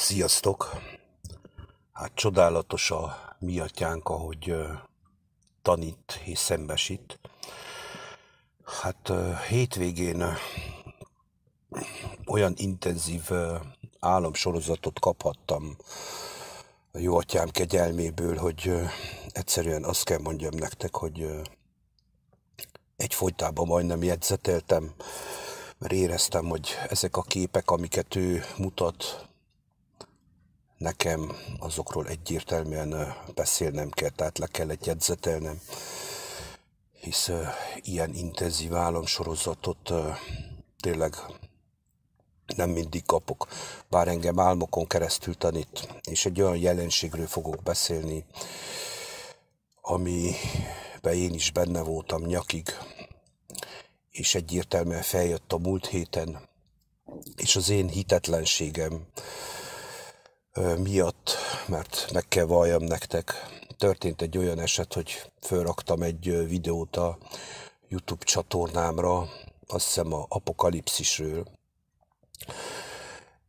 Sziasztok! Hát csodálatos a mi atyánk, ahogy tanít és szembesít. Hát hétvégén olyan intenzív álomsorozatot kaphattam a jó atyám kegyelméből, hogy egyszerűen azt kell mondjam nektek, hogy egy folytában majdnem jegyzeteltem, mert éreztem, hogy ezek a képek, amiket ő mutat, nekem azokról egyértelműen beszélnem kell, tehát le kellett jegyzetelnem, hisz ilyen intenzív államsorozatot tényleg nem mindig kapok, bár engem álmokon keresztül tanít, és egy olyan jelenségről fogok beszélni, amiben én is benne voltam nyakig, és egyértelműen feljött a múlt héten, és az én hitetlenségem, miatt, mert meg kell valljam nektek, történt egy olyan eset, hogy fölraktam egy videót a YouTube csatornámra, azt hiszem a apokalipszisről,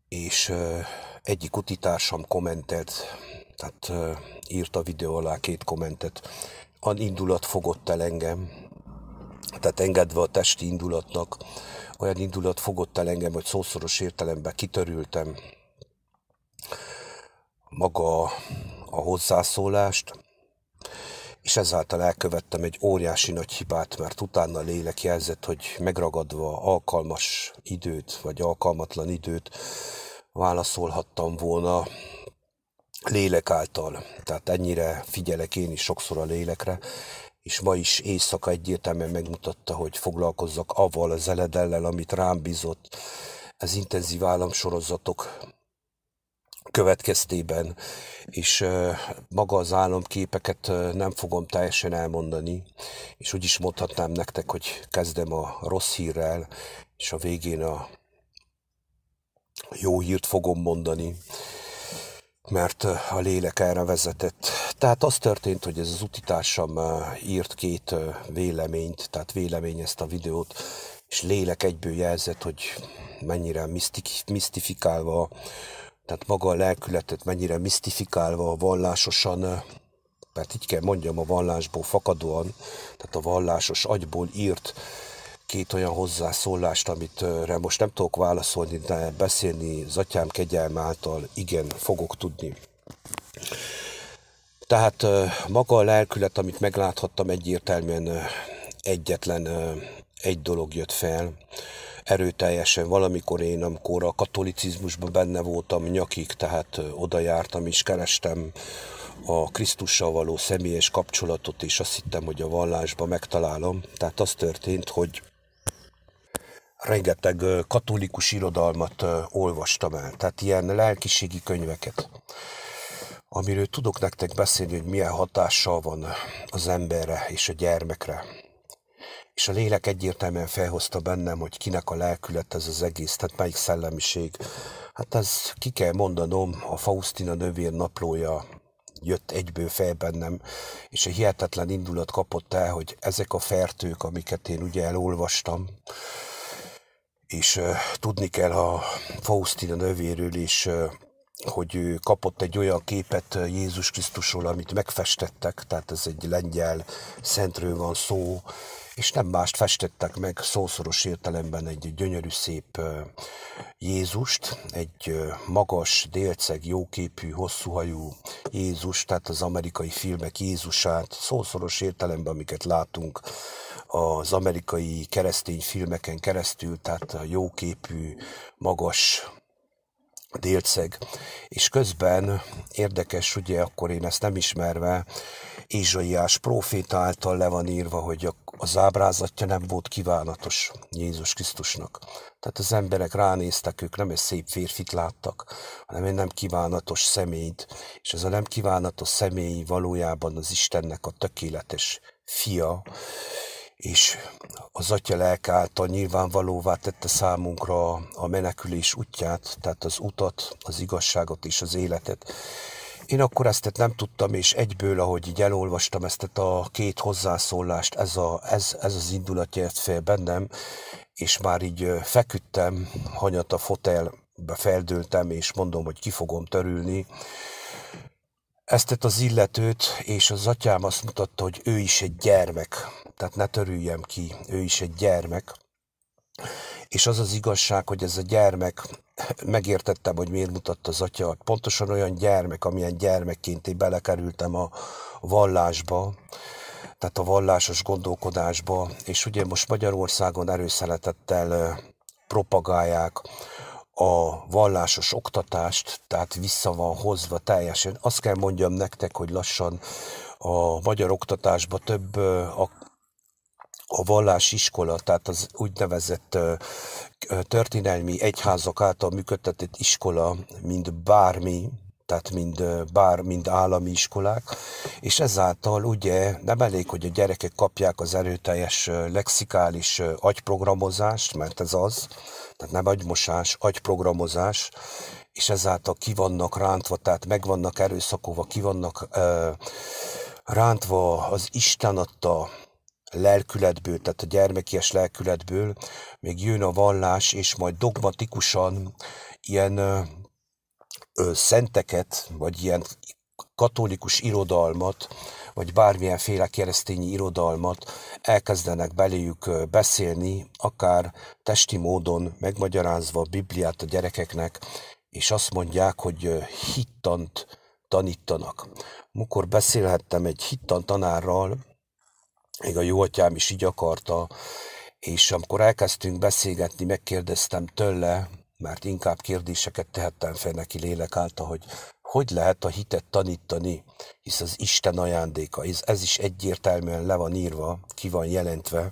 és egyik utitársam kommentet, tehát írt a videó alá két kommentet, an indulat fogott el engem, tehát engedve a testi indulatnak, olyan indulat fogott el engem, hogy szószoros értelemben kitörültem, maga a hozzászólást, és ezáltal elkövettem egy óriási nagy hibát, mert utána a lélek jelzett, hogy megragadva alkalmas időt, vagy alkalmatlan időt válaszolhattam volna lélek által. Tehát ennyire figyelek én is sokszor a lélekre, és ma is éjszaka egyértelműen megmutatta, hogy foglalkozzak avval az eledellel, amit rám bízott. Ez intenzív államsorozatok következtében, és maga az álomképeket nem fogom teljesen elmondani, és úgy is mondhatnám nektek, hogy kezdem a rossz hírrel, és a végén a jó hírt fogom mondani, mert a lélek erre vezetett. Tehát az történt, hogy ez az utitársam írt két véleményt, tehát ezt a videót, és lélek egyből jelzett, hogy mennyire misztik, misztifikálva tehát maga a lelkületet mennyire misztifikálva, vallásosan, eh, mert így kell mondjam, a vallásból fakadóan, tehát a vallásos agyból írt két olyan hozzászólást, amit eh, most nem tudok válaszolni, de beszélni az atyám kegyelme által igen fogok tudni. Tehát eh, maga a lelkület, amit megláthattam egyértelműen egyetlen egy dolog jött fel, erőteljesen valamikor én, amikor a katolicizmusban benne voltam nyakig, tehát oda jártam és kerestem a Krisztussal való személyes kapcsolatot, és azt hittem, hogy a vallásba megtalálom. Tehát az történt, hogy rengeteg katolikus irodalmat olvastam el, tehát ilyen lelkiségi könyveket, amiről tudok nektek beszélni, hogy milyen hatással van az emberre és a gyermekre és a lélek egyértelműen felhozta bennem, hogy kinek a lelkület ez az egész, tehát melyik szellemiség. Hát ez ki kell mondanom, a Faustina nővér naplója jött egyből fel bennem, és egy hihetetlen indulat kapott el, hogy ezek a fertők, amiket én ugye elolvastam, és uh, tudni kell a Faustina nővéről is, hogy ő kapott egy olyan képet Jézus Krisztusról, amit megfestettek, tehát ez egy lengyel szentről van szó, és nem mást festettek meg szószoros értelemben egy gyönyörű szép Jézust, egy magas, délceg, jóképű, hosszúhajú Jézus, tehát az amerikai filmek Jézusát, szószoros értelemben, amiket látunk az amerikai keresztény filmeken keresztül, tehát a jóképű, magas, délceg, és közben érdekes, ugye akkor én ezt nem ismerve, Ézsaiás próféta által le van írva, hogy az ábrázatja nem volt kívánatos Jézus Krisztusnak. Tehát az emberek ránéztek, ők nem egy szép férfit láttak, hanem egy nem kívánatos személyt, és ez a nem kívánatos személy valójában az Istennek a tökéletes fia, és az Atya lelk által nyilvánvalóvá tette számunkra a menekülés útját, tehát az utat, az igazságot és az életet. Én akkor ezt nem tudtam, és egyből, ahogy így elolvastam ezt a két hozzászólást, ez, a, ez, ez az indulat jött fél bennem, és már így feküdtem, hanyat a fotelbe feldőltem, és mondom, hogy ki fogom törülni. Eztet az illetőt, és az atyám azt mutatta, hogy ő is egy gyermek, tehát ne törüljem ki, ő is egy gyermek. És az az igazság, hogy ez a gyermek megértettem, hogy miért mutatta az atya. Pontosan olyan gyermek, amilyen gyermekként én belekerültem a vallásba, tehát a vallásos gondolkodásba, és ugye most Magyarországon erőszeretettel propagálják a vallásos oktatást, tehát vissza van hozva teljesen. Azt kell mondjam nektek, hogy lassan a magyar oktatásban több a a vallásiskola, tehát az úgynevezett történelmi egyházak által működtetett iskola, mint bármi, tehát mind, bár, mind állami iskolák, és ezáltal ugye nem elég, hogy a gyerekek kapják az erőteljes lexikális agyprogramozást, mert ez az, tehát nem agymosás, agyprogramozás, és ezáltal ki vannak rántva, tehát meg vannak erőszakolva, ki vannak uh, rántva az Isten adta lelkületből, tehát a gyermekies lelkületből még jön a vallás, és majd dogmatikusan ilyen ö, ö, szenteket, vagy ilyen katolikus irodalmat, vagy bármilyen féle keresztényi irodalmat elkezdenek beléjük beszélni, akár testi módon megmagyarázva a Bibliát a gyerekeknek, és azt mondják, hogy hittant tanítanak. Mikor beszélhettem egy hittan tanárral, még a jó atyám is így akarta, és amikor elkezdtünk beszélgetni, megkérdeztem tőle, mert inkább kérdéseket tehettem fel neki lélek által, hogy hogy lehet a hitet tanítani, hisz az Isten ajándéka, ez, ez is egyértelműen le van írva, ki van jelentve.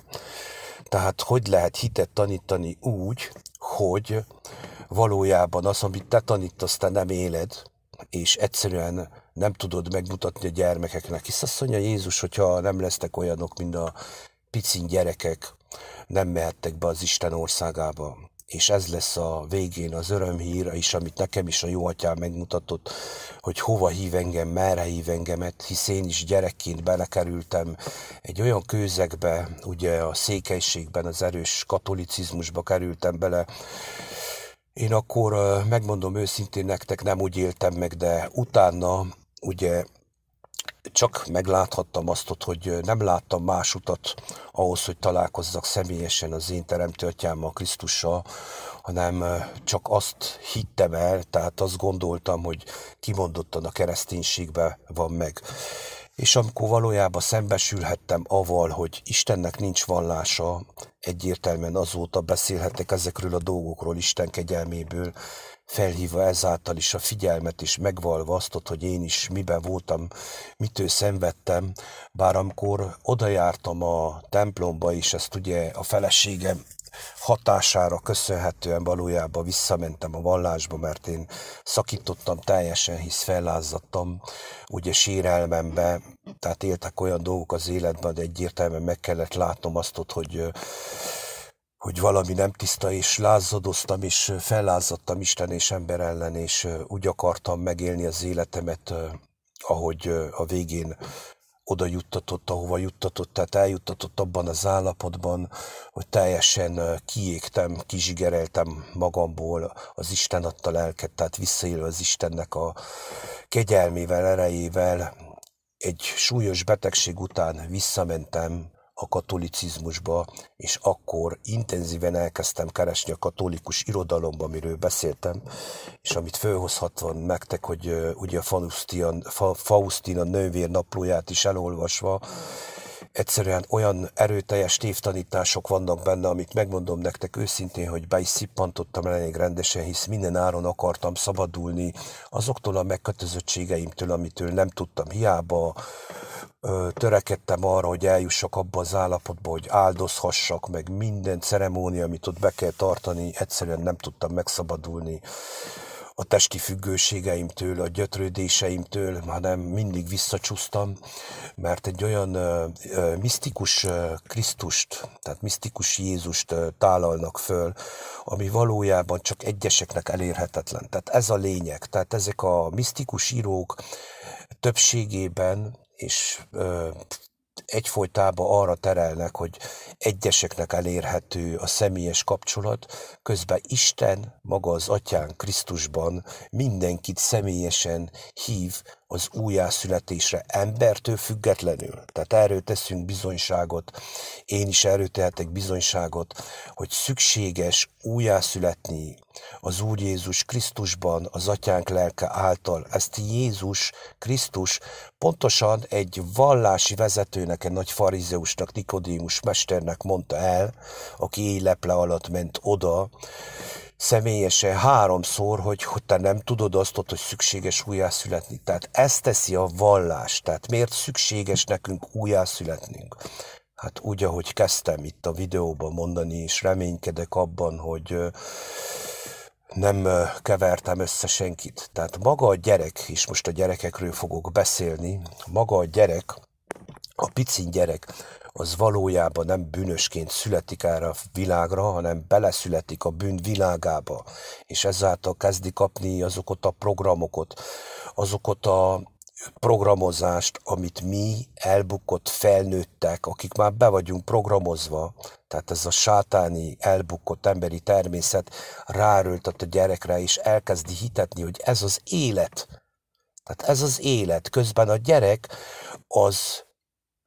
Tehát hogy lehet hitet tanítani úgy, hogy valójában az, amit te tanítasz, te nem éled, és egyszerűen nem tudod megmutatni a gyermekeknek. Hisz azt mondja Jézus, hogyha nem lesztek olyanok, mint a picin gyerekek, nem mehettek be az Isten országába. És ez lesz a végén az örömhír is, amit nekem is a jó atyám megmutatott, hogy hova hív engem, merre hív engemet, hisz én is gyerekként belekerültem egy olyan kőzekbe, ugye a székelységben, az erős katolicizmusba kerültem bele, én akkor megmondom őszintén nektek, nem úgy éltem meg, de utána ugye csak megláthattam azt, hogy nem láttam más utat ahhoz, hogy találkozzak személyesen az én teremtő atyámmal, Krisztussal, hanem csak azt hittem el, tehát azt gondoltam, hogy kimondottan a kereszténységben van meg. És amikor valójában szembesülhettem aval, hogy Istennek nincs vallása, egyértelműen azóta beszélhetek ezekről a dolgokról Isten kegyelméből, felhívva ezáltal is a figyelmet, és megvalva azt, hogy én is miben voltam, mitől szenvedtem, bár amikor odajártam a templomba, és ezt ugye a feleségem hatására köszönhetően valójában visszamentem a vallásba, mert én szakítottam teljesen, hisz fellázzattam, ugye sérelmembe, tehát éltek olyan dolgok az életben, de egyértelműen meg kellett látnom azt, hogy hogy valami nem tiszta, és lázadoztam, és fellázadtam Isten és ember ellen, és úgy akartam megélni az életemet, ahogy a végén oda juttatott, ahova juttatott, tehát eljuttatott abban az állapotban, hogy teljesen kiégtem, kizsigereltem magamból, az Isten adta lelket, tehát visszaélve az Istennek a kegyelmével, erejével, egy súlyos betegség után visszamentem a katolicizmusba, és akkor intenzíven elkezdtem keresni a katolikus irodalomba, amiről beszéltem, és amit fölhozhatom nektek, hogy ugye a Faustian, Faustina nővér naplóját is elolvasva, egyszerűen olyan erőteljes tévtanítások vannak benne, amit megmondom nektek őszintén, hogy be is szippantottam elég rendesen, hisz minden áron akartam szabadulni azoktól a megkötözöttségeimtől, amitől nem tudtam hiába, törekedtem arra, hogy eljussak abba az állapotba, hogy áldozhassak, meg minden ceremónia, amit ott be kell tartani, egyszerűen nem tudtam megszabadulni a testi függőségeimtől, a gyötrődéseimtől, hanem mindig visszacsúsztam, mert egy olyan ö, ö, misztikus ö, Krisztust, tehát misztikus Jézust ö, tálalnak föl, ami valójában csak egyeseknek elérhetetlen. Tehát ez a lényeg. Tehát ezek a misztikus írók többségében és ö, egyfolytában arra terelnek, hogy egyeseknek elérhető a személyes kapcsolat, közben Isten, maga az Atyán Krisztusban mindenkit személyesen hív az újjászületésre, embertől függetlenül. Tehát erről teszünk bizonyságot, én is erről tehetek bizonyságot, hogy szükséges újjászületni az Úr Jézus Krisztusban, az Atyánk lelke által. Ezt Jézus Krisztus pontosan egy vallási vezetőnek, egy nagy farizeusnak, Nikodémus mesternek mondta el, aki éjleple alatt ment oda, személyesen háromszor, hogy, hogy te nem tudod azt, hogy szükséges újjászületni. Tehát ezt teszi a vallás. Tehát miért szükséges nekünk újjászületnünk? Hát úgy, ahogy kezdtem itt a videóban mondani, és reménykedek abban, hogy nem kevertem össze senkit. Tehát maga a gyerek, és most a gyerekekről fogok beszélni, maga a gyerek, a picin gyerek, az valójában nem bűnösként születik erre a világra, hanem beleszületik a bűn világába, és ezáltal kezdi kapni azokat a programokat, azokat a programozást, amit mi elbukott felnőttek, akik már be vagyunk programozva, tehát ez a sátáni elbukott emberi természet ráröltött a gyerekre, és elkezdi hitetni, hogy ez az élet. Tehát ez az élet. Közben a gyerek az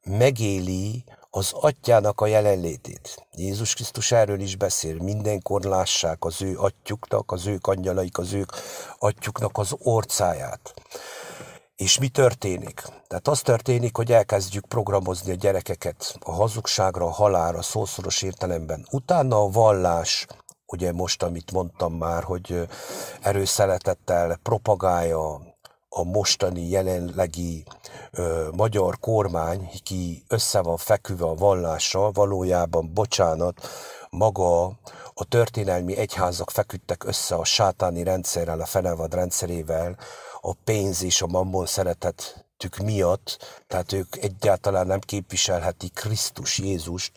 megéli az atyának a jelenlétét. Jézus Krisztus erről is beszél, mindenkor lássák az ő atyuknak, az ő angyalaik, az ő atyuknak az orcáját. És mi történik? Tehát az történik, hogy elkezdjük programozni a gyerekeket a hazugságra, a halálra, szószoros értelemben. Utána a vallás, ugye most, amit mondtam már, hogy erőszeletettel propagálja a mostani jelenlegi ö, magyar kormány, ki össze van feküve a vallással, valójában, bocsánat, maga a történelmi egyházak feküdtek össze a sátáni rendszerrel, a fenevad rendszerével, a pénz és a mammon szeretet miatt, tehát ők egyáltalán nem képviselheti Krisztus Jézust,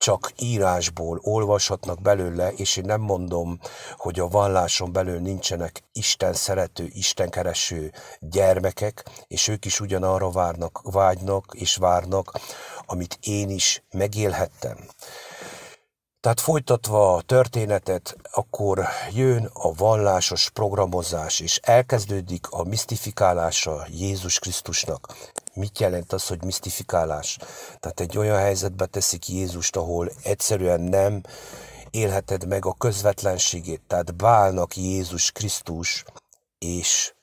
csak írásból olvashatnak belőle, és én nem mondom, hogy a valláson belül nincsenek Isten szerető, Isten kereső gyermekek, és ők is ugyanarra várnak, vágynak és várnak, amit én is megélhettem. Tehát folytatva a történetet, akkor jön a vallásos programozás, és elkezdődik a misztifikálása Jézus Krisztusnak. Mit jelent az, hogy misztifikálás? Tehát egy olyan helyzetbe teszik Jézust, ahol egyszerűen nem élheted meg a közvetlenségét, tehát bálnak Jézus Krisztus, és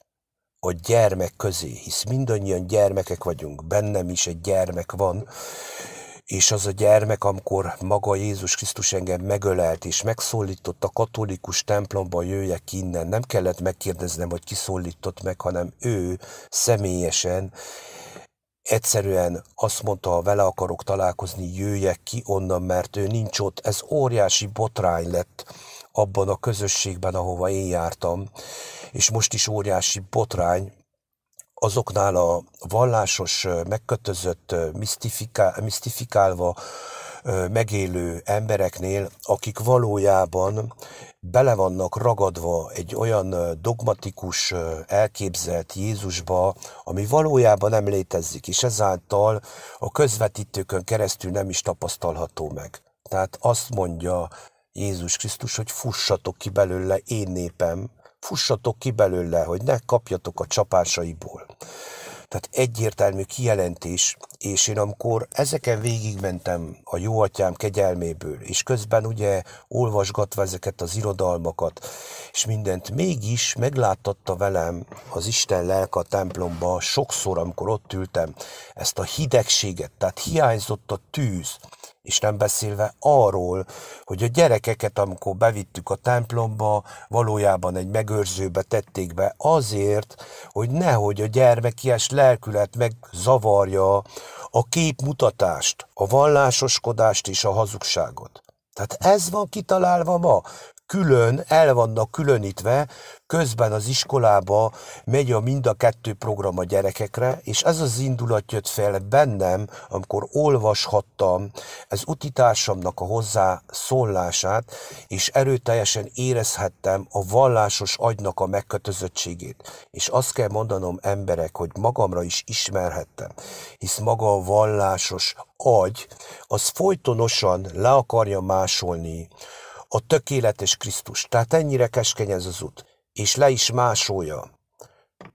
a gyermek közé, hisz mindannyian gyermekek vagyunk, bennem is egy gyermek van, és az a gyermek, amikor maga Jézus Krisztus engem megölelt és megszólított a katolikus templomba jöjjek innen, nem kellett megkérdeznem, hogy kiszólított meg, hanem ő személyesen egyszerűen azt mondta, ha vele akarok találkozni, jöjjek ki onnan, mert ő nincs ott. Ez óriási botrány lett abban a közösségben, ahova én jártam, és most is óriási botrány, azoknál a vallásos, megkötözött, misztifiká, misztifikálva megélő embereknél, akik valójában bele vannak ragadva egy olyan dogmatikus, elképzelt Jézusba, ami valójában nem létezik, és ezáltal a közvetítőkön keresztül nem is tapasztalható meg. Tehát azt mondja Jézus Krisztus, hogy fussatok ki belőle én népem, fussatok ki belőle, hogy ne kapjatok a csapásaiból. Tehát egyértelmű kijelentés, és én amikor ezeken végigmentem a jó atyám kegyelméből, és közben ugye olvasgatva ezeket az irodalmakat, és mindent mégis megláttatta velem az Isten lelka a templomba sokszor, amikor ott ültem, ezt a hidegséget, tehát hiányzott a tűz, és nem beszélve arról, hogy a gyerekeket, amikor bevittük a templomba, valójában egy megőrzőbe tették be azért, hogy nehogy a gyermekies lelkület megzavarja a képmutatást, a vallásoskodást és a hazugságot. Tehát ez van kitalálva ma külön, el vannak különítve, közben az iskolába megy a mind a kettő program a gyerekekre, és ez az indulat jött fel bennem, amikor olvashattam az utitársamnak a hozzá szólását, és erőteljesen érezhettem a vallásos agynak a megkötözöttségét. És azt kell mondanom emberek, hogy magamra is ismerhettem, hisz maga a vallásos agy, az folytonosan le akarja másolni a tökéletes Krisztus. Tehát ennyire keskeny ez az út, és le is másolja.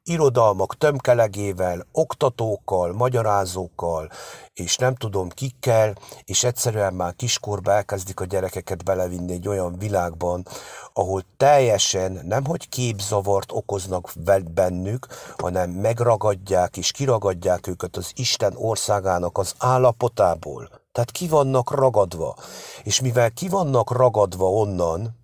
Irodalmak tömkelegével, oktatókkal, magyarázókkal, és nem tudom kikkel, és egyszerűen már kiskorba elkezdik a gyerekeket belevinni egy olyan világban, ahol teljesen nemhogy képzavart okoznak bennük, hanem megragadják és kiragadják őket az Isten országának az állapotából tehát ki vannak ragadva. És mivel ki vannak ragadva onnan,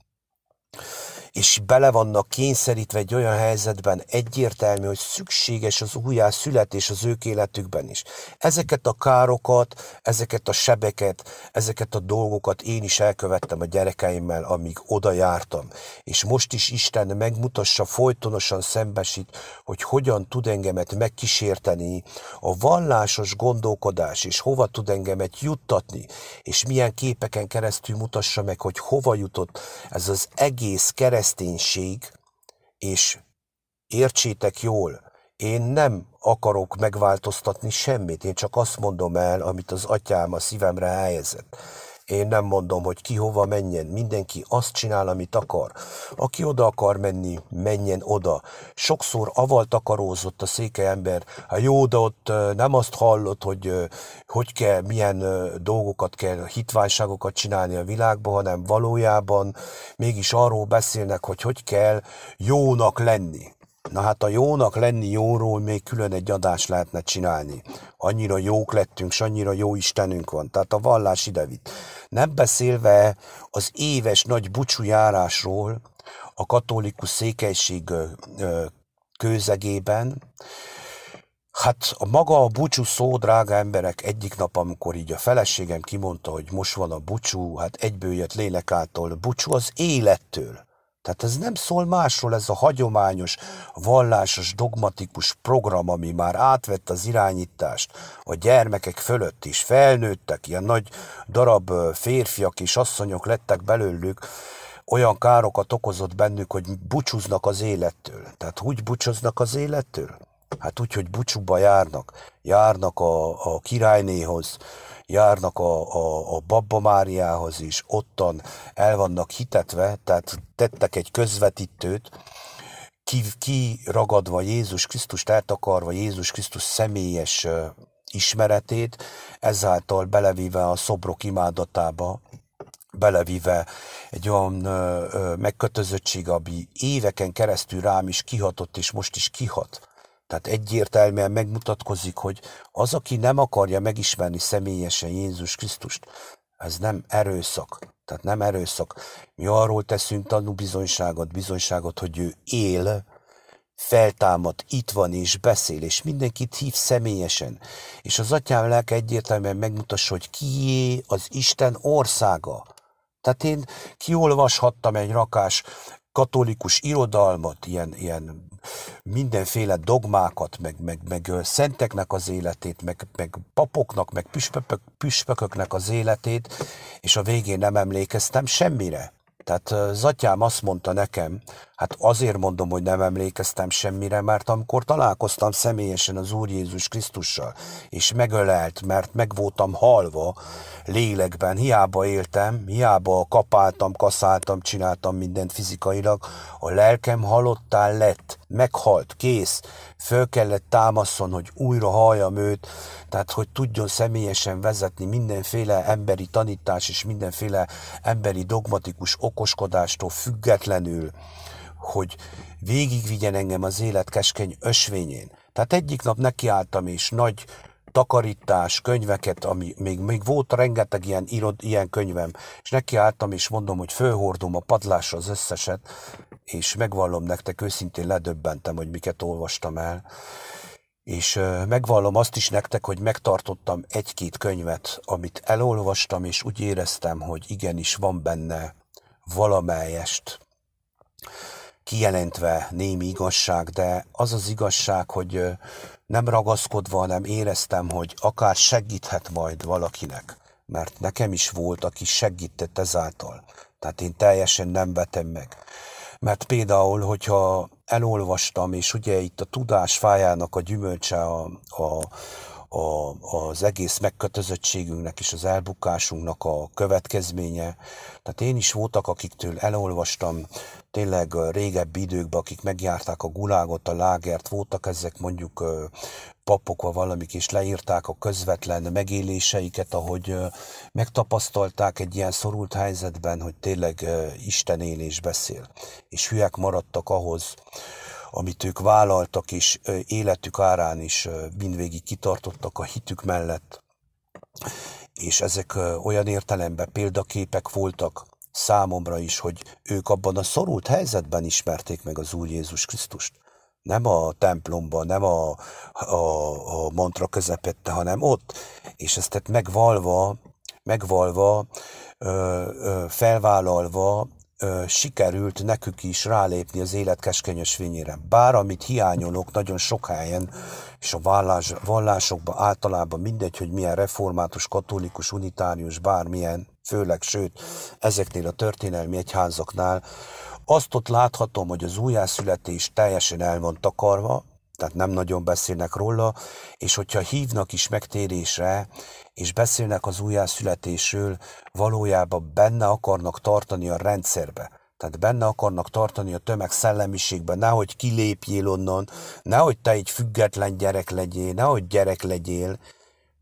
és bele vannak kényszerítve egy olyan helyzetben egyértelmű, hogy szükséges az újjászületés az ők életükben is. Ezeket a károkat, ezeket a sebeket, ezeket a dolgokat én is elkövettem a gyerekeimmel, amíg oda jártam. És most is Isten megmutassa, folytonosan szembesít, hogy hogyan tud engemet megkísérteni a vallásos gondolkodás, és hova tud engemet juttatni, és milyen képeken keresztül mutassa meg, hogy hova jutott ez az egész kereszt kereszténység, és értsétek jól, én nem akarok megváltoztatni semmit, én csak azt mondom el, amit az atyám a szívemre helyezett. Én nem mondom, hogy ki hova menjen, mindenki azt csinál, amit akar. Aki oda akar menni, menjen oda. Sokszor aval takarózott a széke ember, ha jó, de ott nem azt hallott, hogy hogy kell, milyen dolgokat kell, hitványságokat csinálni a világban, hanem valójában mégis arról beszélnek, hogy hogy kell jónak lenni. Na hát a jónak lenni jóról még külön egy adást lehetne csinálni. Annyira jók lettünk, és annyira jó Istenünk van. Tehát a vallás idevit. Nem beszélve az éves nagy bucsújárásról a katolikus székelység kőzegében, Hát a maga a bucsú szó, drága emberek, egyik nap, amikor így a feleségem kimondta, hogy most van a bucsú, hát egyből jött lélek által, bucsú az élettől. Tehát ez nem szól másról, ez a hagyományos, vallásos, dogmatikus program, ami már átvett az irányítást a gyermekek fölött is, felnőttek, ilyen nagy darab férfiak és asszonyok lettek belőlük, olyan károkat okozott bennük, hogy bucsúznak az élettől. Tehát úgy bucsúznak az élettől? Hát úgy, hogy bucsúba járnak. Járnak a, a királynéhoz, járnak a, a, a Babba Máriához is, ottan el vannak hitetve, tehát tettek egy közvetítőt, kiragadva ki Jézus Krisztust, eltakarva Jézus Krisztus személyes ismeretét, ezáltal belevíve a szobrok imádatába, belevive egy olyan ö, ö, megkötözöttség, ami éveken keresztül rám is kihatott, és most is kihat. Tehát egyértelműen megmutatkozik, hogy az, aki nem akarja megismerni személyesen Jézus Krisztust, ez nem erőszak. Tehát nem erőszak. Mi arról teszünk tanú bizonyságot, bizonyságot, hogy ő él, feltámad, itt van és beszél, és mindenkit hív személyesen. És az atyám lelke egyértelműen megmutassa, hogy kié az Isten országa. Tehát én kiolvashattam egy rakás katolikus irodalmat, ilyen, ilyen mindenféle dogmákat, meg, meg, meg szenteknek az életét, meg, meg papoknak, meg püspök, püspököknek az életét, és a végén nem emlékeztem semmire. Tehát az atyám azt mondta nekem, Hát azért mondom, hogy nem emlékeztem semmire, mert amikor találkoztam személyesen az Úr Jézus Krisztussal, és megölelt, mert meg voltam halva lélekben, hiába éltem, hiába kapáltam, kaszáltam, csináltam mindent fizikailag, a lelkem halottán lett, meghalt, kész, föl kellett támaszon, hogy újra halljam őt, tehát hogy tudjon személyesen vezetni mindenféle emberi tanítás és mindenféle emberi dogmatikus okoskodástól függetlenül hogy végigvigyen engem az élet keskeny ösvényén. Tehát egyik nap nekiálltam, és nagy takarítás, könyveket, ami még, még volt rengeteg ilyen, irod, ilyen könyvem, és nekiálltam, és mondom, hogy fölhordom a padlásra az összeset, és megvallom nektek, őszintén ledöbbentem, hogy miket olvastam el, és megvallom azt is nektek, hogy megtartottam egy-két könyvet, amit elolvastam, és úgy éreztem, hogy igenis van benne valamelyest kijelentve némi igazság, de az az igazság, hogy nem ragaszkodva, hanem éreztem, hogy akár segíthet majd valakinek. Mert nekem is volt, aki segített ezáltal. Tehát én teljesen nem vetem meg. Mert például, hogyha elolvastam, és ugye itt a tudás fájának a gyümölcse a, a, a, az egész megkötözöttségünknek és az elbukásunknak a következménye. Tehát én is voltak, akiktől elolvastam tényleg régebbi időkben, akik megjárták a gulágot, a lágert, voltak ezek mondjuk vagy valamik, és leírták a közvetlen megéléseiket, ahogy megtapasztalták egy ilyen szorult helyzetben, hogy tényleg Isten él és beszél. És hülyek maradtak ahhoz, amit ők vállaltak, és életük árán is mindvégig kitartottak a hitük mellett. És ezek olyan értelemben példaképek voltak, számomra is, hogy ők abban a szorult helyzetben ismerték meg az Úr Jézus Krisztust. Nem a templomban, nem a, a, a mantra közepette, hanem ott. És ezt tehát megvalva, megvalva, ö, ö, felvállalva ö, sikerült nekük is rálépni az élet keskenyösvényére. Bár amit hiányolok nagyon sok helyen, és a vallás, vallásokban általában mindegy, hogy milyen református, katolikus, unitárius, bármilyen, főleg, sőt, ezeknél a történelmi egyházaknál, azt ott láthatom, hogy az újjászületés teljesen el van takarva, tehát nem nagyon beszélnek róla, és hogyha hívnak is megtérésre, és beszélnek az újjászületésről, valójában benne akarnak tartani a rendszerbe. Tehát benne akarnak tartani a tömeg szellemiségbe, nehogy kilépjél onnan, nehogy te egy független gyerek legyél, nehogy gyerek legyél,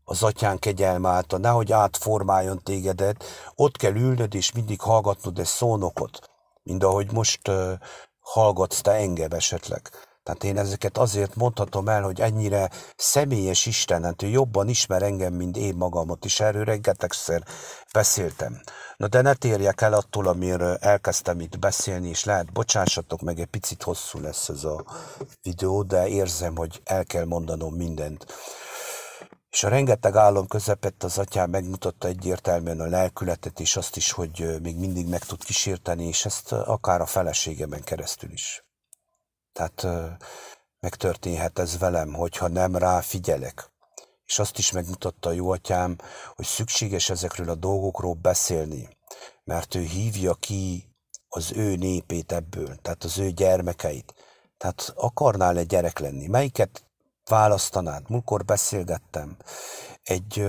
az atyán kegyelme által, nehogy átformáljon tégedet, ott kell ülnöd és mindig hallgatnod egy szónokot, mint ahogy most uh, hallgatsz te engem esetleg. Tehát én ezeket azért mondhatom el, hogy ennyire személyes Istenet, hát ő jobban ismer engem, mint én magamot, és erről rengetegszer beszéltem. Na de ne térjek el attól, amiről elkezdtem itt beszélni, és lehet, bocsássatok meg, egy picit hosszú lesz ez a videó, de érzem, hogy el kell mondanom mindent. És a rengeteg álom közepett az atyám megmutatta egyértelműen a lelkületet, és azt is, hogy még mindig meg tud kísérteni, és ezt akár a feleségemen keresztül is. Tehát megtörténhet ez velem, hogyha nem rá figyelek. És azt is megmutatta a jó atyám, hogy szükséges ezekről a dolgokról beszélni, mert ő hívja ki az ő népét ebből, tehát az ő gyermekeit. Tehát akarnál egy gyerek lenni? Melyiket választanád, Múlkor beszélgettem egy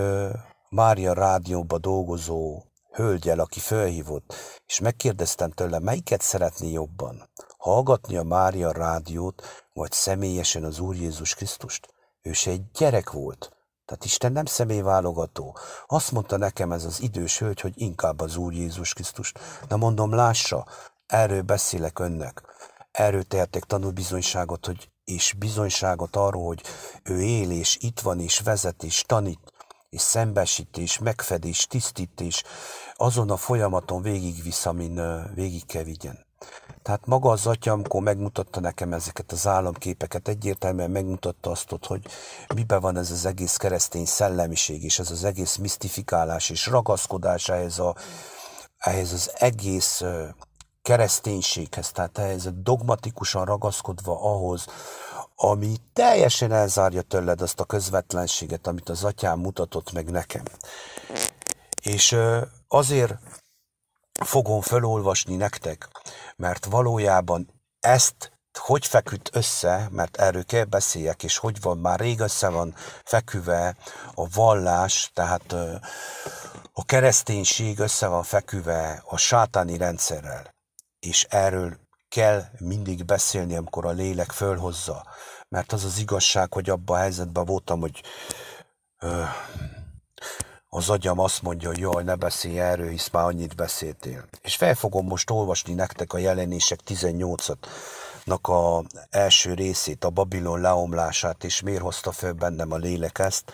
Mária Rádióba dolgozó hölgyel, aki fölhívott, és megkérdeztem tőle, melyiket szeretné jobban, hallgatni a Mária Rádiót, vagy személyesen az Úr Jézus Krisztust? Ő se egy gyerek volt, tehát Isten nem személyválogató. Azt mondta nekem ez az idős hölgy, hogy inkább az Úr Jézus Krisztust. Na mondom, lássa, erről beszélek önnek. Erről tehetek tanulbizonyságot, hogy és bizonyságot arról, hogy ő él, és itt van, és vezet, és tanít, és szembesítés, megfedés, tisztítés azon a folyamaton végigvisz, amin végig kell vigyen. Tehát maga az atya, amikor megmutatta nekem ezeket az államképeket, egyértelműen megmutatta azt, hogy miben van ez az egész keresztény szellemiség, és ez az egész misztifikálás, és ragaszkodás ehhez, a, ehhez az egész kereszténységhez, tehát ehhez dogmatikusan ragaszkodva ahhoz, ami teljesen elzárja tőled azt a közvetlenséget, amit az atyám mutatott meg nekem. És azért fogom felolvasni nektek, mert valójában ezt hogy feküdt össze, mert erről kell beszéljek, és hogy van, már rég össze van feküve a vallás, tehát a kereszténység össze van feküve a sátáni rendszerrel és erről kell mindig beszélni, amikor a lélek fölhozza. Mert az az igazság, hogy abban a helyzetben voltam, hogy ö, az agyam azt mondja, hogy jaj, ne beszélj erről, hisz már annyit beszéltél. És fel fogom most olvasni nektek a jelenések 18-at nak a első részét, a Babilon leomlását, és miért hozta föl bennem a lélek ezt,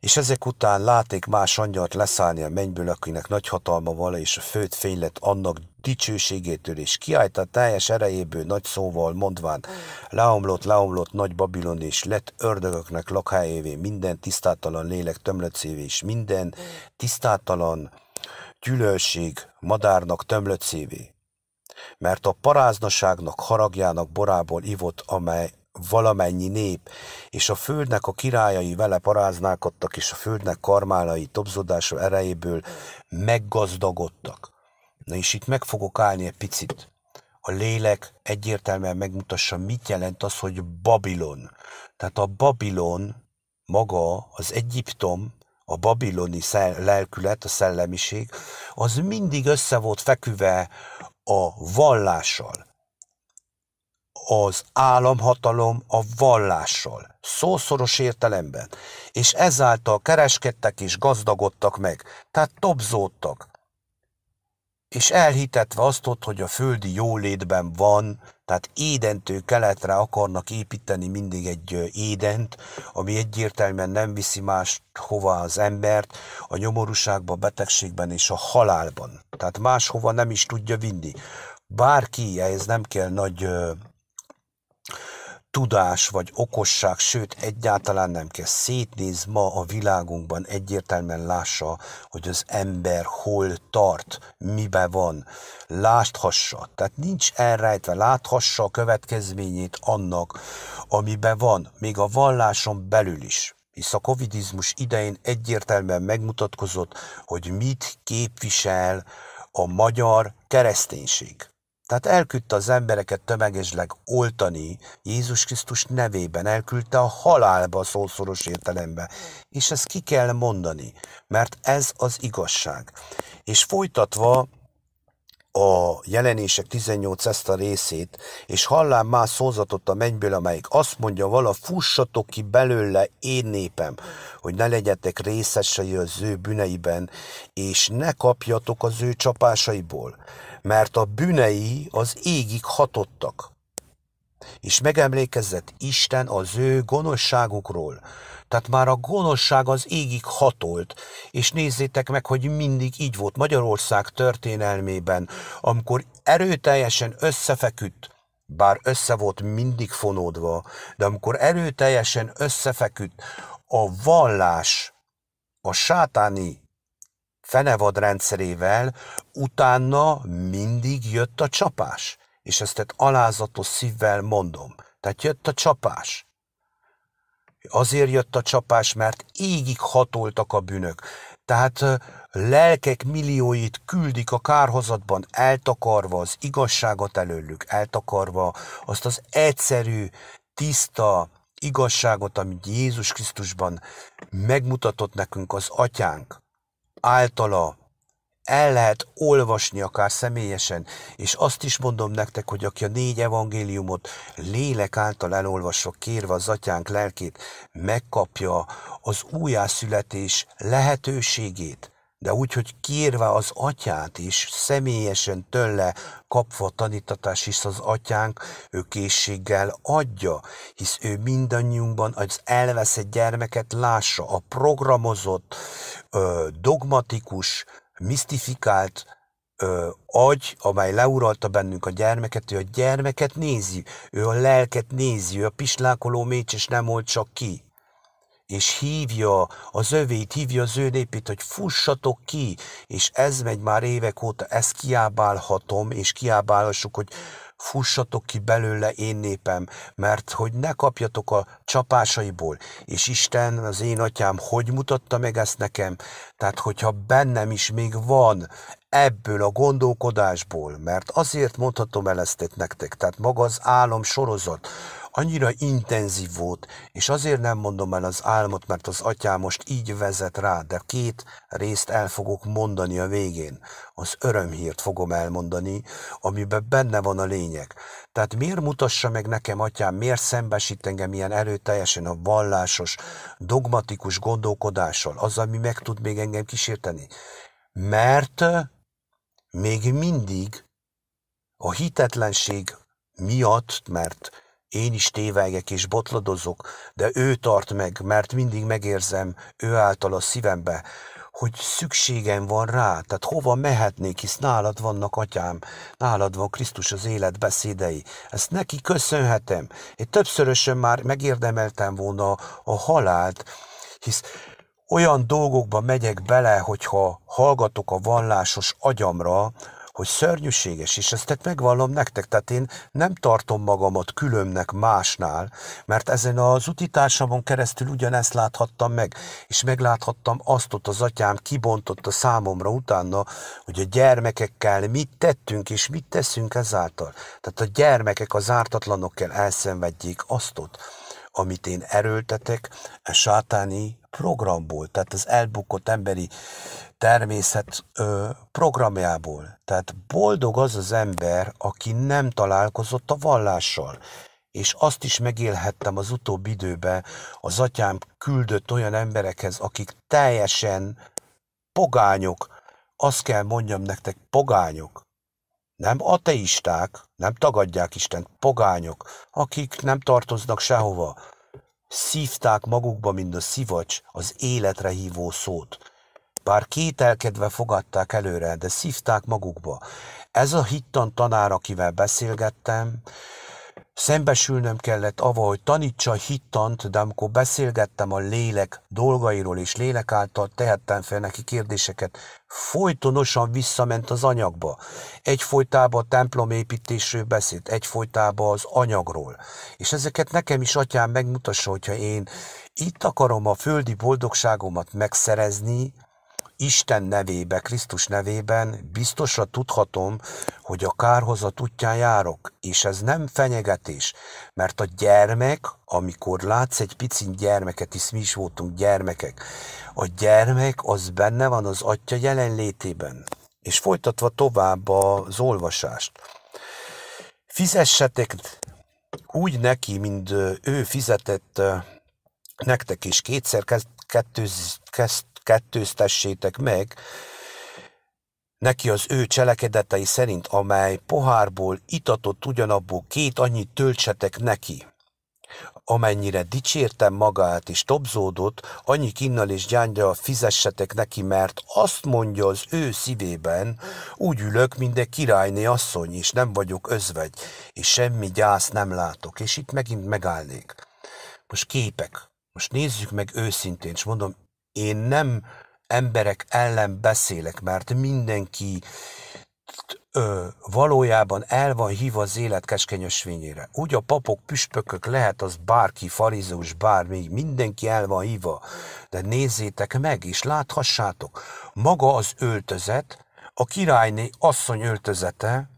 és ezek után láték más angyalt leszállni a mennyből, akinek nagy hatalma vala, és a főt fénylet annak dicsőségétől, és a teljes erejéből nagy szóval, mondván, leomlott, leomlott nagy Babilon, és lett ördögöknek lakhelyévé minden tisztátalan lélek tömlöcévé, és minden tisztátalan gyűlölség madárnak tömlöcévé. Mert a paráznaságnak, haragjának borából ivott, amely valamennyi nép, és a földnek a királyai vele paráználkodtak, és a földnek karmálai tobzodása erejéből meggazdagodtak. Na és itt meg fogok állni egy picit. A lélek egyértelműen megmutassa, mit jelent az, hogy Babilon. Tehát a Babilon maga, az Egyiptom, a babiloni szel, lelkület, a szellemiség, az mindig össze volt feküve a vallással az államhatalom a vallással, szószoros értelemben, és ezáltal kereskedtek és gazdagodtak meg, tehát tobzódtak. És elhitetve azt ott, hogy a földi jólétben van, tehát édentől keletre akarnak építeni mindig egy édent, ami egyértelműen nem viszi más hova az embert, a nyomorúságban, betegségben és a halálban. Tehát máshova nem is tudja vinni bárki, ez nem kell nagy tudás vagy okosság, sőt egyáltalán nem kell szétnéz ma a világunkban egyértelműen lássa, hogy az ember hol tart, mibe van, láthassa, tehát nincs elrejtve, láthassa a következményét annak, amibe van, még a valláson belül is hisz a covidizmus idején egyértelműen megmutatkozott, hogy mit képvisel a magyar kereszténység. Tehát elküldte az embereket tömegesleg oltani, Jézus Krisztus nevében elküldte a halálba szószoros értelembe. És ezt ki kell mondani, mert ez az igazság. És folytatva a jelenések 18 ezt a részét, és hallám már szózatot a mennyből, amelyik azt mondja vala, fussatok ki belőle, én népem, hogy ne legyetek részesei az ő bűneiben, és ne kapjatok az ő csapásaiból mert a bűnei az égig hatottak. És megemlékezett Isten az ő gonoszságukról. Tehát már a gonoszság az égig hatolt. És nézzétek meg, hogy mindig így volt Magyarország történelmében, amikor erőteljesen összefeküdt, bár össze volt mindig fonódva, de amikor erőteljesen összefeküdt a vallás, a sátáni fenevad rendszerével, utána mindig jött a csapás. És ezt egy alázatos szívvel mondom. Tehát jött a csapás. Azért jött a csapás, mert égig hatoltak a bűnök. Tehát lelkek millióit küldik a kárhozatban, eltakarva az igazságot előlük, eltakarva azt az egyszerű, tiszta igazságot, amit Jézus Krisztusban megmutatott nekünk az atyánk általa el lehet olvasni akár személyesen, és azt is mondom nektek, hogy aki a négy evangéliumot lélek által elolvasva kérve az atyánk lelkét, megkapja az újjászületés lehetőségét de úgy, hogy kérve az atyát is, személyesen tőle kapva a tanítatás, hisz az atyánk ő készséggel adja, hisz ő mindannyiunkban az elveszett gyermeket lássa, a programozott, dogmatikus, misztifikált ö, agy, amely leuralta bennünk a gyermeket, ő a gyermeket nézi, ő a lelket nézi, ő a pislákoló mécs, és nem old csak ki és hívja az övét, hívja az ő népét, hogy fussatok ki, és ez megy már évek óta, ezt kiábálhatom, és kiábálhassuk, hogy fussatok ki belőle én népem, mert hogy ne kapjatok a csapásaiból. És Isten, az én atyám, hogy mutatta meg ezt nekem? Tehát, hogyha bennem is még van ebből a gondolkodásból, mert azért mondhatom el ezt nektek, tehát maga az álom sorozat, annyira intenzív volt, és azért nem mondom el az álmot, mert az atyám most így vezet rá, de két részt el fogok mondani a végén. Az örömhírt fogom elmondani, amiben benne van a lényeg. Tehát miért mutassa meg nekem, atyám, miért szembesít engem ilyen erőteljesen a vallásos, dogmatikus gondolkodással, az, ami meg tud még engem kísérteni? Mert még mindig a hitetlenség miatt, mert én is tévegek és botladozok, de ő tart meg, mert mindig megérzem ő által a szívembe, hogy szükségem van rá, tehát hova mehetnék, hisz nálad vannak atyám, nálad van Krisztus az élet beszédei. Ezt neki köszönhetem. Én többszörösen már megérdemeltem volna a halált, hisz olyan dolgokba megyek bele, hogyha hallgatok a vallásos agyamra, hogy szörnyűséges, és ezt tehát megvallom nektek, tehát én nem tartom magamat különnek másnál, mert ezen az utitársamon keresztül ugyanezt láthattam meg, és megláthattam azt ott az atyám kibontotta számomra utána, hogy a gyermekekkel mit tettünk, és mit teszünk ezáltal. Tehát a gyermekek az ártatlanokkal elszenvedjék azt ott, amit én erőltetek, a sátáni programból, tehát az elbukott emberi természet ö, programjából. Tehát boldog az az ember, aki nem találkozott a vallással. És azt is megélhettem az utóbbi időben, az atyám küldött olyan emberekhez, akik teljesen pogányok, azt kell mondjam nektek, pogányok, nem ateisták, nem tagadják Isten, pogányok, akik nem tartoznak sehova. Szívták magukba, mint a szivacs, az életre hívó szót. Bár kételkedve fogadták előre, de szívták magukba. Ez a hittan tanár, akivel beszélgettem, Szembesülnöm kellett avval, hogy tanítsa hittant, de amikor beszélgettem a lélek dolgairól és lélek által tehettem fel neki kérdéseket, folytonosan visszament az anyagba. Egyfolytában a templom építésről beszélt, egyfolytában az anyagról. És ezeket nekem is atyám megmutassa, hogyha én itt akarom a földi boldogságomat megszerezni, Isten nevébe, Krisztus nevében biztosra tudhatom, hogy a kárhozat útján járok, és ez nem fenyegetés, mert a gyermek, amikor látsz egy picin gyermeket, hisz mi is voltunk gyermekek, a gyermek az benne van az atya jelenlétében. És folytatva tovább az olvasást. Fizessetek úgy neki, mint ő fizetett nektek is. Kétszer kezd, kettőz, kezd, kettőztessétek meg, neki az ő cselekedetei szerint, amely pohárból itatott ugyanabból két annyit töltsetek neki. Amennyire dicsértem magát és tobzódott, annyi kinnal és gyányra fizessetek neki, mert azt mondja az ő szívében, úgy ülök, mint egy királyné asszony, és nem vagyok özvegy, és semmi gyász nem látok, és itt megint megállnék. Most képek, most nézzük meg őszintén, és mondom, én nem emberek ellen beszélek, mert mindenki ö, valójában el van hívva az élet keskenyösvényére. Úgy a papok, püspökök, lehet az bárki, farizeus, bármi, mindenki el van hívva. De nézzétek meg, és láthassátok, maga az öltözet, a királyné asszony öltözete,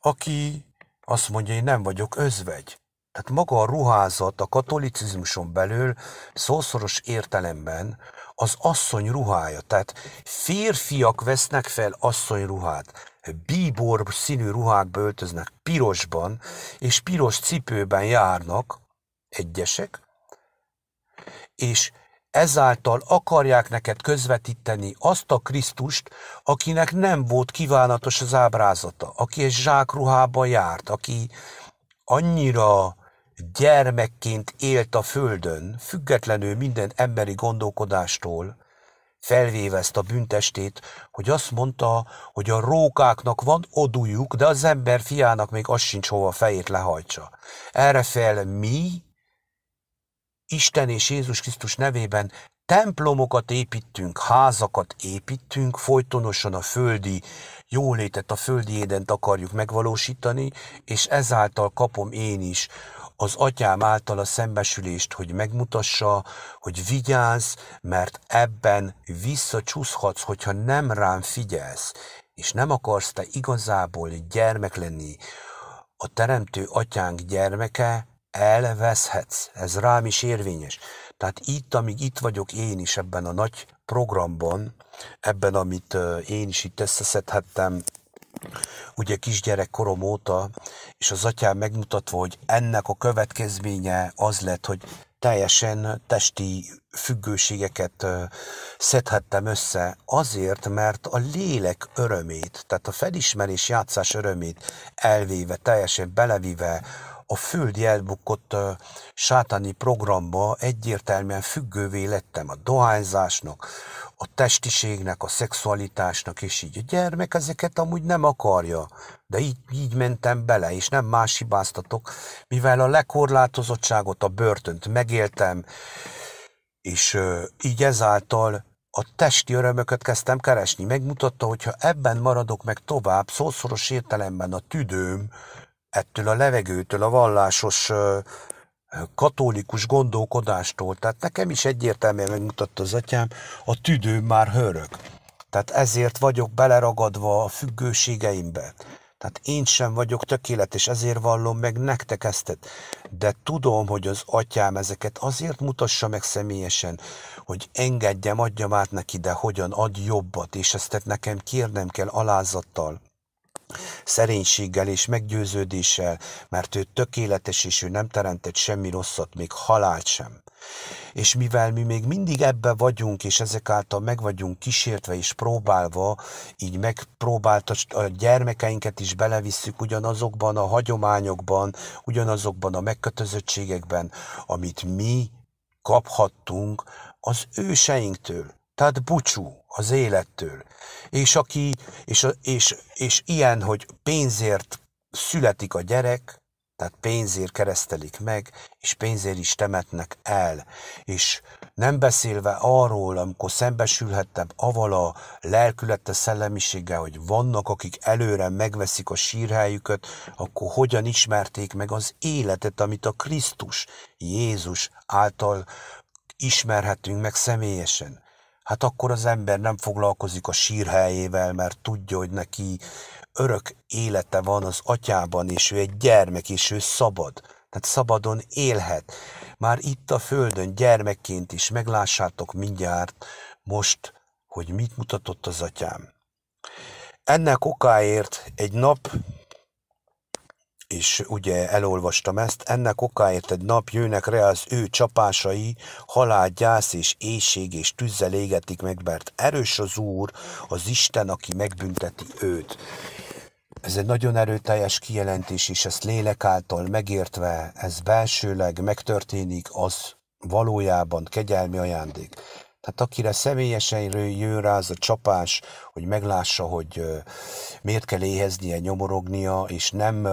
aki azt mondja, én nem vagyok özvegy. Tehát maga a ruházat a katolicizmuson belül szószoros értelemben az asszony ruhája. Tehát férfiak vesznek fel asszony ruhát bíbor színű ruhákba öltöznek pirosban, és piros cipőben járnak egyesek, és ezáltal akarják neked közvetíteni azt a Krisztust, akinek nem volt kívánatos az ábrázata, aki egy zsákruhába járt, aki annyira Gyermekként élt a földön, függetlenül minden emberi gondolkodástól, felvéve ezt a bűntestét, hogy azt mondta, hogy a rókáknak van odújuk, de az ember fiának még az sincs hova fejét lehajtsa. Erre fel mi, Isten és Jézus Krisztus nevében templomokat építünk, házakat építünk, folytonosan a földi jólétet, a földi édent akarjuk megvalósítani, és ezáltal kapom én is az atyám által a szembesülést, hogy megmutassa, hogy vigyázz, mert ebben visszacsúszhatsz, hogyha nem rám figyelsz, és nem akarsz te igazából gyermek lenni, a teremtő atyánk gyermeke, elveszhetsz. Ez rám is érvényes. Tehát itt, amíg itt vagyok én is ebben a nagy programban, ebben, amit én is itt összeszedhettem, ugye kisgyerekkorom óta, és az atyám megmutatva, hogy ennek a következménye az lett, hogy teljesen testi függőségeket szedhettem össze azért, mert a lélek örömét, tehát a felismerés játszás örömét elvéve, teljesen belevive a földi elbukott sátáni programba egyértelműen függővé lettem a dohányzásnak, a testiségnek, a szexualitásnak, és így a gyermek ezeket amúgy nem akarja, de így, így mentem bele, és nem más hibáztatok, mivel a lekorlátozottságot, a börtönt megéltem, és így ezáltal a testi örömöket kezdtem keresni. Megmutatta, hogy ha ebben maradok meg tovább, szószoros értelemben a tüdőm, ettől a levegőtől, a vallásos katolikus gondolkodástól. Tehát nekem is egyértelműen megmutatta az atyám, a tüdőm már hörök. Tehát ezért vagyok beleragadva a függőségeimbe. Tehát én sem vagyok tökéletes, ezért vallom meg nektek ezt. De tudom, hogy az atyám ezeket azért mutassa meg személyesen, hogy engedjem, adjam át neki, de hogyan ad jobbat, és ezt nekem kérnem kell alázattal szerénységgel és meggyőződéssel, mert ő tökéletes, és ő nem teremtett semmi rosszat, még halált sem. És mivel mi még mindig ebbe vagyunk, és ezek által meg vagyunk kísértve és próbálva, így megpróbálta a gyermekeinket is belevisszük ugyanazokban a hagyományokban, ugyanazokban a megkötözöttségekben, amit mi kaphattunk az őseinktől. Tehát bucsú az élettől. És aki, és, és, és ilyen, hogy pénzért születik a gyerek, tehát pénzért keresztelik meg, és pénzért is temetnek el. És nem beszélve arról, amikor szembesülhettem avala a lelkülete szellemiséggel, hogy vannak, akik előre megveszik a sírhelyüket, akkor hogyan ismerték meg az életet, amit a Krisztus, Jézus által ismerhetünk meg személyesen hát akkor az ember nem foglalkozik a sírhelyével, mert tudja, hogy neki örök élete van az atyában, és ő egy gyermek, és ő szabad. Tehát szabadon élhet. Már itt a földön gyermekként is meglássátok mindjárt most, hogy mit mutatott az atyám. Ennek okáért egy nap és ugye elolvastam ezt, ennek okáért egy nap jönnek rá az ő csapásai, halál, gyász és éjség és tűzzel égetik meg, mert erős az Úr, az Isten, aki megbünteti őt. Ez egy nagyon erőteljes kijelentés, és ezt lélek által megértve, ez belsőleg megtörténik, az valójában kegyelmi ajándék. Tehát akire személyesen jön rá az a csapás, hogy meglássa, hogy miért kell éheznie, nyomorognia, és nem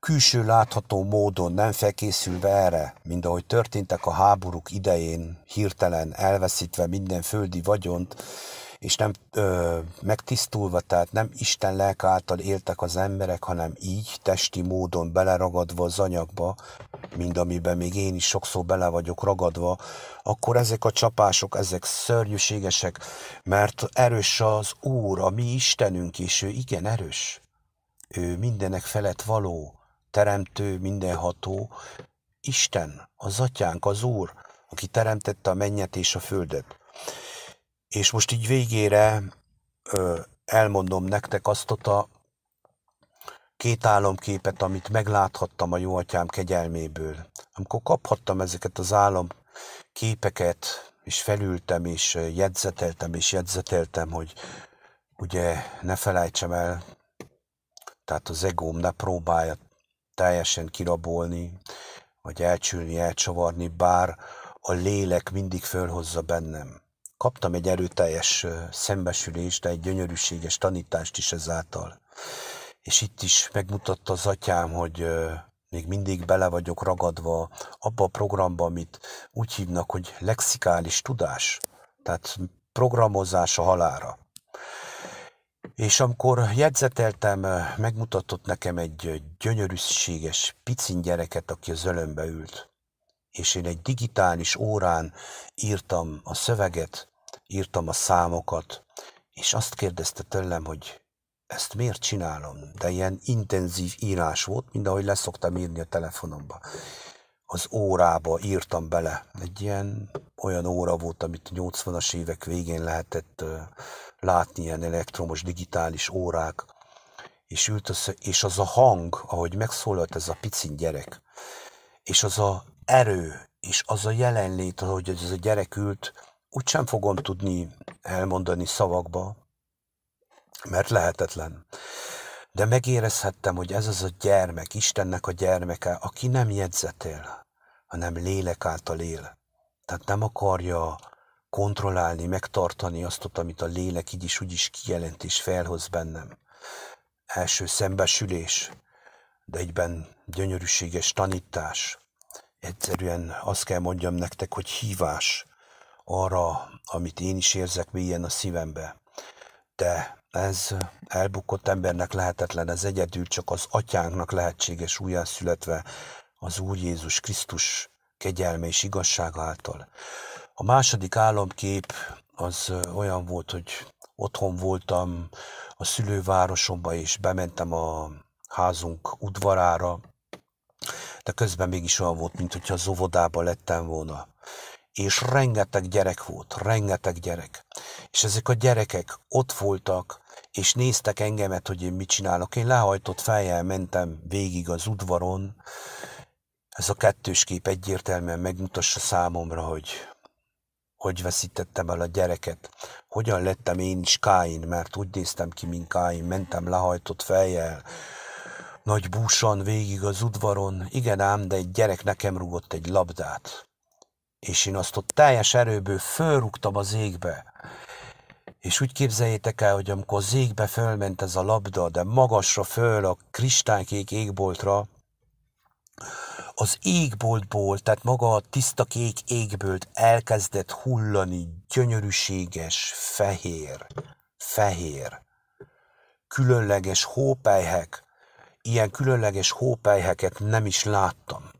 külső látható módon nem felkészülve erre, mint ahogy történtek a háborúk idején, hirtelen elveszítve minden földi vagyont, és nem ö, megtisztulva, tehát nem Isten lelk által éltek az emberek, hanem így, testi módon beleragadva az anyagba, mint amiben még én is sokszor bele vagyok ragadva, akkor ezek a csapások, ezek szörnyűségesek, mert erős az Úr, a mi Istenünk, és ő igen erős. Ő mindenek felett való, teremtő, mindenható, Isten, az atyánk, az Úr, aki teremtette a mennyet és a földet. És most így végére ö, elmondom nektek azt a két álomképet, amit megláthattam a jó atyám kegyelméből. Amikor kaphattam ezeket az álomképeket, és felültem, és jegyzeteltem, és jegyzeteltem, hogy ugye ne felejtsem el, tehát az egóm ne próbálja teljesen kirabolni, vagy elcsülni, elcsavarni, bár a lélek mindig fölhozza bennem. Kaptam egy erőteljes szembesülést, de egy gyönyörűséges tanítást is ezáltal. És itt is megmutatta az atyám, hogy még mindig bele vagyok ragadva abba a programba, amit úgy hívnak, hogy lexikális tudás. Tehát programozás a halára. És amikor jegyzeteltem, eh, megmutatott nekem egy eh, gyönyörűséges picin gyereket, aki a zölömbe ült. És én egy digitális órán írtam a szöveget, írtam a számokat, és azt kérdezte tőlem, hogy ezt miért csinálom? De ilyen intenzív írás volt, mint ahogy leszoktam írni a telefonomba. Az órába írtam bele. Egy ilyen olyan óra volt, amit 80-as évek végén lehetett eh, látni ilyen elektromos, digitális órák, és ült össze, és az a hang, ahogy megszólalt ez a picin gyerek, és az a erő, és az a jelenlét, ahogy ez a gyerek ült, úgysem fogom tudni elmondani szavakba, mert lehetetlen. De megérezhettem, hogy ez az a gyermek, Istennek a gyermeke, aki nem jegyzetél, hanem lélek által él. Tehát nem akarja kontrollálni, megtartani azt ott, amit a lélek így is úgy is kijelent és felhoz bennem. Első szembesülés, de egyben gyönyörűséges tanítás. Egyszerűen azt kell mondjam nektek, hogy hívás arra, amit én is érzek mélyen a szívembe. De ez elbukott embernek lehetetlen, ez egyedül csak az atyánknak lehetséges újjászületve az Úr Jézus Krisztus kegyelme és igazság által. A második államkép az olyan volt, hogy otthon voltam a szülővárosomba, és bementem a házunk udvarára, de közben mégis olyan volt, mint hogyha az óvodába lettem volna. És rengeteg gyerek volt, rengeteg gyerek. És ezek a gyerekek ott voltak, és néztek engemet, hogy én mit csinálok. Én lehajtott fejjel mentem végig az udvaron. Ez a kettős kép egyértelműen megmutassa számomra, hogy hogy veszítettem el a gyereket, hogyan lettem én is Káin, mert úgy néztem ki, mint Káin, mentem lehajtott fejjel, nagy búsan végig az udvaron, igen ám, de egy gyerek nekem rúgott egy labdát. És én azt ott teljes erőből fölrúgtam az égbe. És úgy képzeljétek el, hogy amikor az égbe fölment ez a labda, de magasra föl a kristálykék égboltra, az égboltból, tehát maga a tiszta kék égbolt elkezdett hullani gyönyörűséges fehér, fehér, különleges hópelyhek, ilyen különleges hópelyheket nem is láttam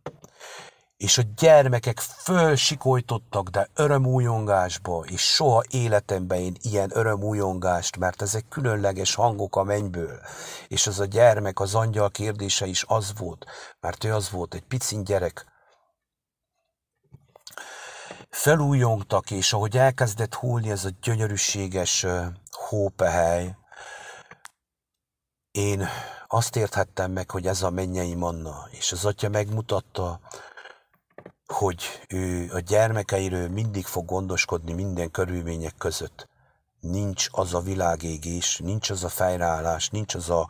és a gyermekek fölsikoltottak, de örömújongásba, és soha életemben én ilyen örömújongást, mert ezek különleges hangok a mennyből. És az a gyermek, az angyal kérdése is az volt, mert ő az volt, egy picin gyerek. Felújongtak, és ahogy elkezdett húlni ez a gyönyörűséges hópehely, én azt érthettem meg, hogy ez a mennyei manna, és az atya megmutatta, hogy ő a gyermekeiről mindig fog gondoskodni minden körülmények között. Nincs az a világégés, nincs az a fejrállás, nincs az a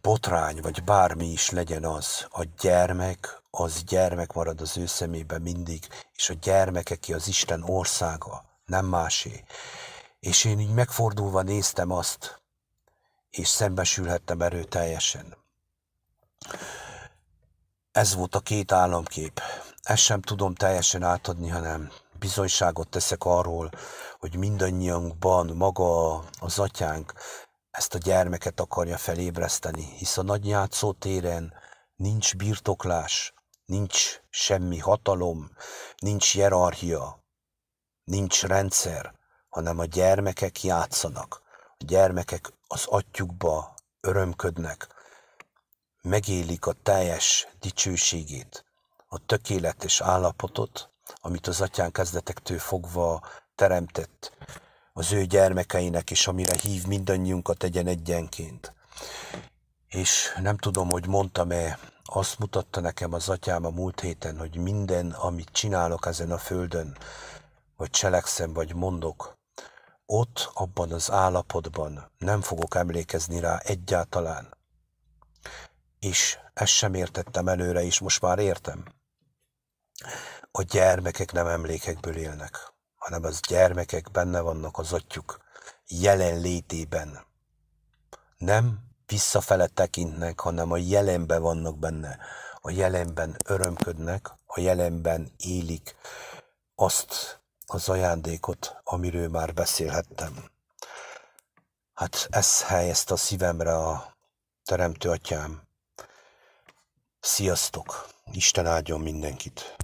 botrány, vagy bármi is legyen az. A gyermek, az gyermek marad az ő szemében mindig, és a gyermekeké az Isten országa, nem másé. És én így megfordulva néztem azt, és szembesülhettem erőteljesen. teljesen ez volt a két államkép. Ezt sem tudom teljesen átadni, hanem bizonyságot teszek arról, hogy mindannyiunkban maga az atyánk ezt a gyermeket akarja felébreszteni, hisz a nagy játszótéren nincs birtoklás, nincs semmi hatalom, nincs hierarchia, nincs rendszer, hanem a gyermekek játszanak. A gyermekek az atyukba örömködnek, megélik a teljes dicsőségét, a tökéletes állapotot, amit az atyán kezdetektől fogva teremtett az ő gyermekeinek, és amire hív mindannyiunkat egyen egyenként. És nem tudom, hogy mondtam-e, azt mutatta nekem az atyám a múlt héten, hogy minden, amit csinálok ezen a földön, vagy cselekszem, vagy mondok, ott, abban az állapotban nem fogok emlékezni rá egyáltalán is, ezt sem értettem előre, és most már értem, A gyermekek nem emlékekből élnek, hanem az gyermekek benne vannak az atyuk jelenlétében. Nem visszafele tekintnek, hanem a jelenben vannak benne. A jelenben örömködnek, a jelenben élik azt az ajándékot, amiről már beszélhettem. Hát ez helyezte a szívemre a Teremtő Atyám, Sziasztok! Isten áldjon mindenkit!